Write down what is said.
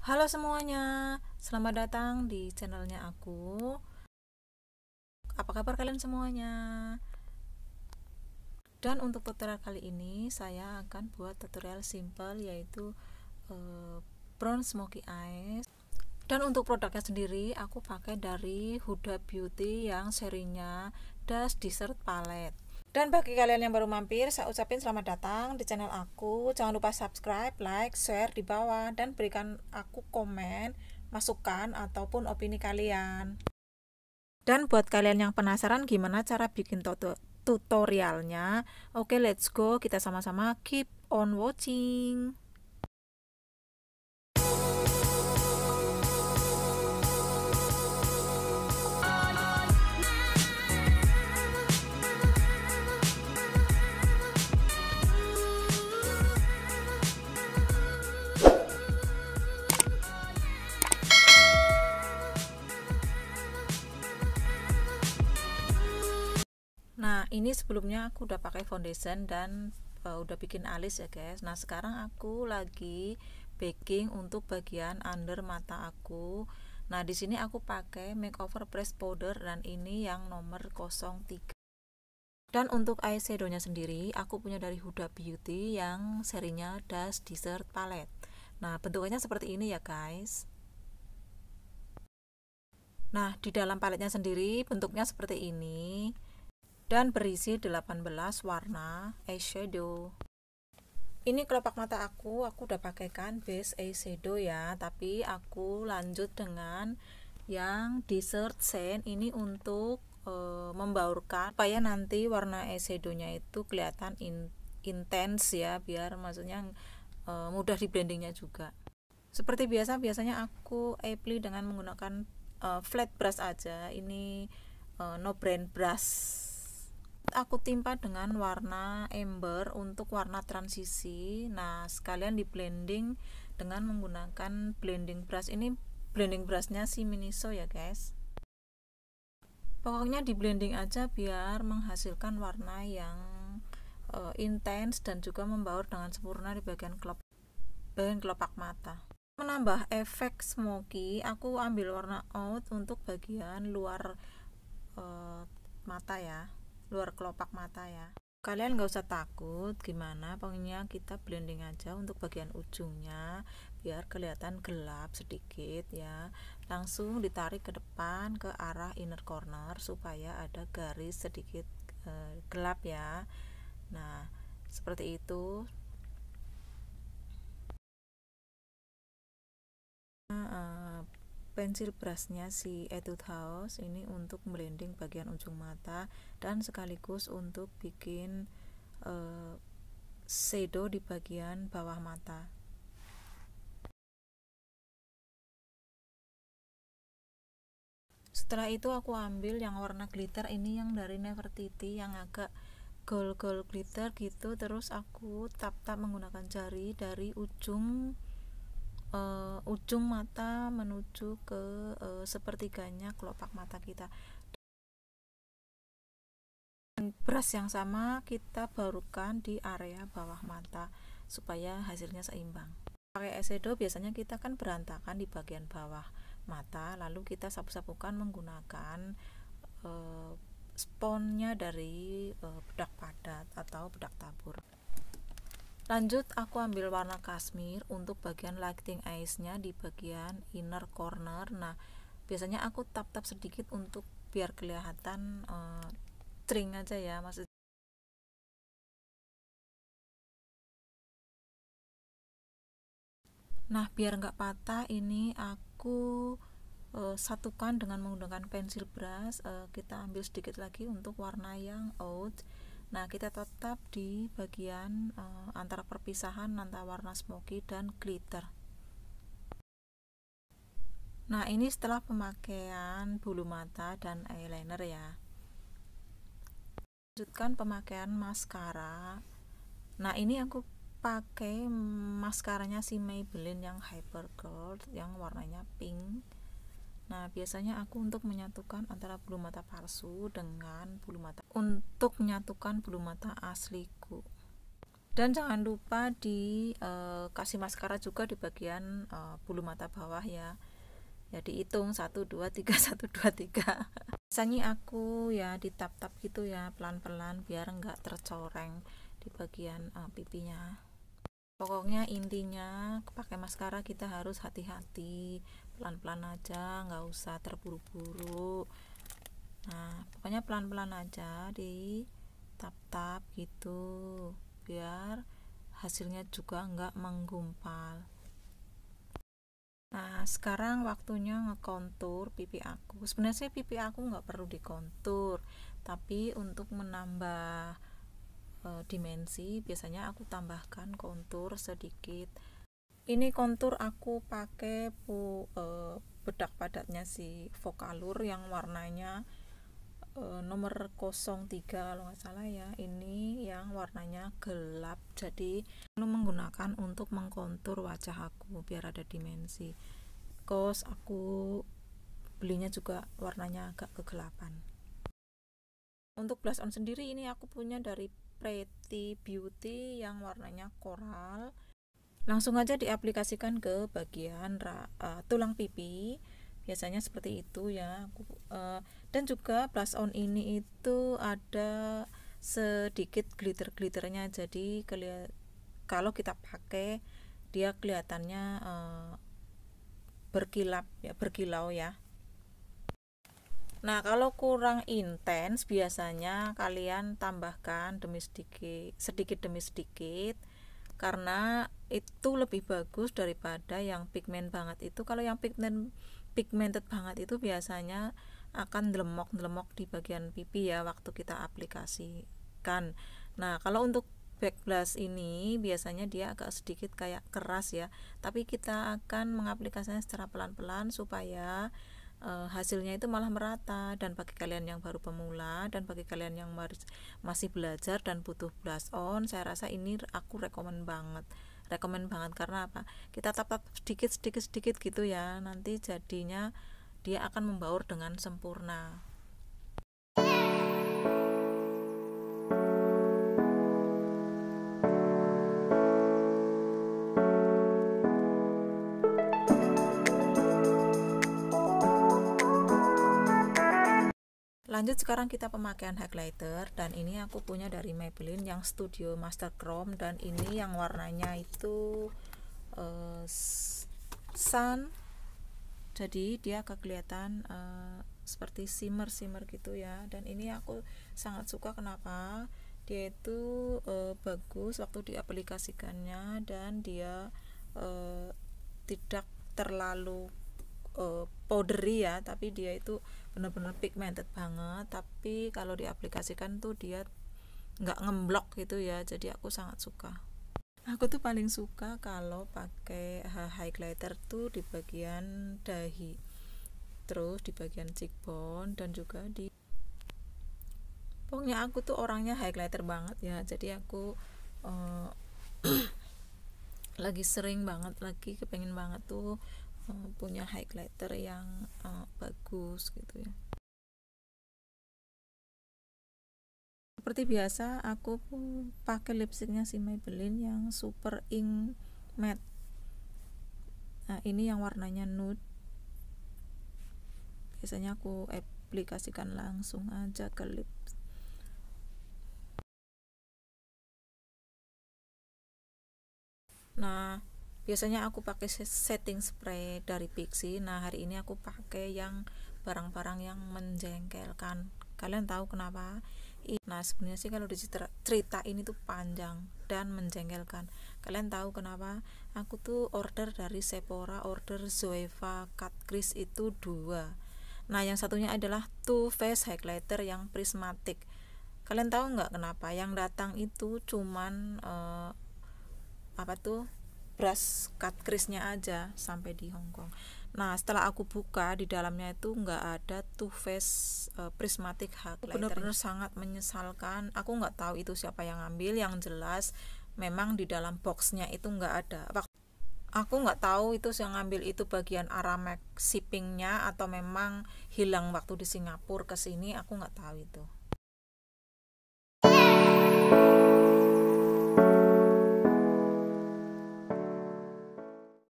Halo semuanya, selamat datang di channelnya aku. Apa kabar kalian semuanya? Dan untuk tutorial kali ini saya akan buat tutorial simple yaitu e, brown smoky eyes. Dan untuk produknya sendiri aku pakai dari Huda Beauty yang serinya dust Dessert Palette. Dan bagi kalian yang baru mampir, saya ucapin selamat datang di channel aku. Jangan lupa subscribe, like, share di bawah, dan berikan aku komen, masukan, ataupun opini kalian. Dan buat kalian yang penasaran gimana cara bikin tutorialnya, oke okay, let's go, kita sama-sama keep on watching. ini sebelumnya aku udah pakai foundation dan uh, udah bikin alis ya guys nah sekarang aku lagi baking untuk bagian under mata aku nah di sini aku pakai makeover press powder dan ini yang nomor 03 dan untuk eyeshadownya sendiri aku punya dari Huda Beauty yang serinya Das Desert Palette nah bentuknya seperti ini ya guys nah di dalam paletnya sendiri bentuknya seperti ini dan berisi 18 warna eyeshadow ini kelopak mata aku aku udah pakaikan base eyeshadow ya tapi aku lanjut dengan yang desert sand ini untuk e, membaurkan supaya nanti warna eyeshadownya itu kelihatan in, intens ya biar maksudnya e, mudah di blendingnya juga seperti biasa biasanya aku apply dengan menggunakan e, flat brush aja ini e, no brand brush aku timpa dengan warna ember untuk warna transisi nah sekalian di blending dengan menggunakan blending brush ini blending brushnya si Miniso ya guys pokoknya di blending aja biar menghasilkan warna yang uh, eh, intens dan juga membaur dengan sempurna di bagian kelop bagian kelopak mata menambah efek smoky aku ambil warna out untuk bagian luar uh, mata ya luar kelopak mata ya kalian nggak usah takut gimana pokoknya kita blending aja untuk bagian ujungnya biar kelihatan gelap sedikit ya langsung ditarik ke depan ke arah inner corner supaya ada garis sedikit eh, gelap ya nah seperti itu pensil brushnya si Etude House ini untuk blending bagian ujung mata dan sekaligus untuk bikin uh, shadow di bagian bawah mata setelah itu aku ambil yang warna glitter ini yang dari Nefertiti yang agak gold gold glitter gitu terus aku tap tap menggunakan jari dari ujung uh, ujung mata menuju ke uh, sepertiganya kelopak mata kita Dan beras yang sama kita barukan di area bawah mata supaya hasilnya seimbang pakai esedo biasanya kita kan berantakan di bagian bawah mata lalu kita sapu-sapukan menggunakan uh, sponnya dari uh, bedak padat atau bedak tabur lanjut aku ambil warna kasmir untuk bagian lighting eyes nya di bagian inner corner nah biasanya aku tap-tap sedikit untuk biar kelihatan uh, string aja ya maksud Nah, biar nggak patah, ini aku e, satukan dengan menggunakan pensil brush. Eh, e, kita ambil sedikit lagi untuk warna yang out. Nah, kita tetap di bagian uh, antara perpisahan antara warna smoky dan glitter. Nah, ini setelah pemakaian bulu mata dan eyeliner ya. Lanjutkan pemakaian maskara. Nah, ini aku pakai maskaranya si Maybelline yang Hyper Gold yang warnanya pink Nah, biasanya aku untuk menyatukan antara bulu mata palsu dengan bulu mata untuk menyatukan bulu mata asliku. Dan jangan lupa dikasih eh, e, maskara juga di bagian e, bulu mata bawah ya. Ya dihitung 1 2 3 1 2 3. Sanyi aku ya ditap-tap gitu ya pelan-pelan biar enggak tercoreng di bagian e, pipinya. Pokoknya intinya pakai maskara kita harus hati-hati pelan-pelan aja nggak usah terburu-buru nah pokoknya pelan-pelan aja di tap-tap gitu biar hasilnya juga nggak menggumpal nah sekarang waktunya ngekontur pipi aku sebenarnya sih pipi aku nggak perlu dikontur tapi untuk menambah e, dimensi biasanya aku tambahkan kontur sedikit ini kontur aku pakai bu uh, eh, bedak padatnya si Vokalur yang warnanya uh, nomor 03 kalau nggak salah ya ini yang warnanya gelap jadi aku menggunakan untuk mengkontur wajah aku biar ada dimensi kos aku belinya juga warnanya agak kegelapan untuk blush on sendiri ini aku punya dari Pretty Beauty yang warnanya koral langsung aja diaplikasikan ke bagian uh, tulang pipi biasanya seperti itu ya uh, dan juga plus on ini itu ada sedikit glitter glitternya jadi kalau kita pakai dia kelihatannya uh, berkilap ya berkilau ya Nah, kalau kurang intens biasanya kalian tambahkan demi sedikit sedikit demi sedikit karena itu lebih bagus daripada yang pigmen banget itu kalau yang pigmen pigmented banget itu biasanya akan lemok lemok di bagian pipi ya waktu kita aplikasikan nah kalau untuk back blush ini biasanya dia agak sedikit kayak keras ya tapi kita akan mengaplikasikannya secara pelan-pelan supaya Eh, hasilnya itu malah merata dan bagi kalian yang baru pemula dan bagi kalian yang masih belajar dan butuh blush on saya rasa ini aku rekomen banget rekomen banget karena apa kita tap tap sedikit sedikit sedikit gitu ya nanti jadinya dia akan membaur dengan sempurna lanjut sekarang kita pemakaian highlighter dan ini aku punya dari Maybelline yang Studio Master Chrome dan ini yang warnanya itu uh, sun jadi dia kelihatan uh, seperti shimmer shimmer gitu ya dan ini aku sangat suka kenapa dia itu uh, bagus waktu diaplikasikannya dan dia uh, tidak terlalu uh, powdery ya tapi dia itu benar-benar pigmented banget tapi kalau diaplikasikan tuh dia nggak ngeblok gitu ya jadi aku sangat suka aku tuh paling suka kalau pakai highlighter tuh di bagian dahi terus di bagian cheekbone dan juga di pokoknya aku tuh orangnya highlighter banget ya jadi aku uh, lagi sering banget lagi kepengen banget tuh Eh, punya highlighter yang uh, bagus gitu ya seperti biasa aku pakai lipstiknya si Maybelline yang super ink matte nah ini yang warnanya nude biasanya aku aplikasikan langsung aja ke lips nah biasanya aku pakai setting spray dari Pixi nah hari ini aku pakai yang barang-barang yang menjengkelkan kalian tahu kenapa nah sebenarnya sih kalau dicerita cerita ini tuh panjang dan menjengkelkan kalian tahu kenapa aku tuh order dari Sephora order Zoeva Cut Crease itu dua nah yang satunya adalah Too Faced Highlighter yang prismatic. kalian tahu nggak kenapa yang datang itu cuman uh, apa tuh beras cut krisnya aja sampai di Hong Kong. Nah setelah aku buka di dalamnya itu nggak ada two face uh, prismatic hak. Benar-benar sangat menyesalkan. Aku nggak tahu itu siapa yang ngambil. Yang jelas memang di dalam boxnya itu nggak ada. Aku nggak tahu itu yang ngambil itu bagian Aramek shippingnya atau memang hilang waktu di Singapura ke sini. Aku nggak tahu itu.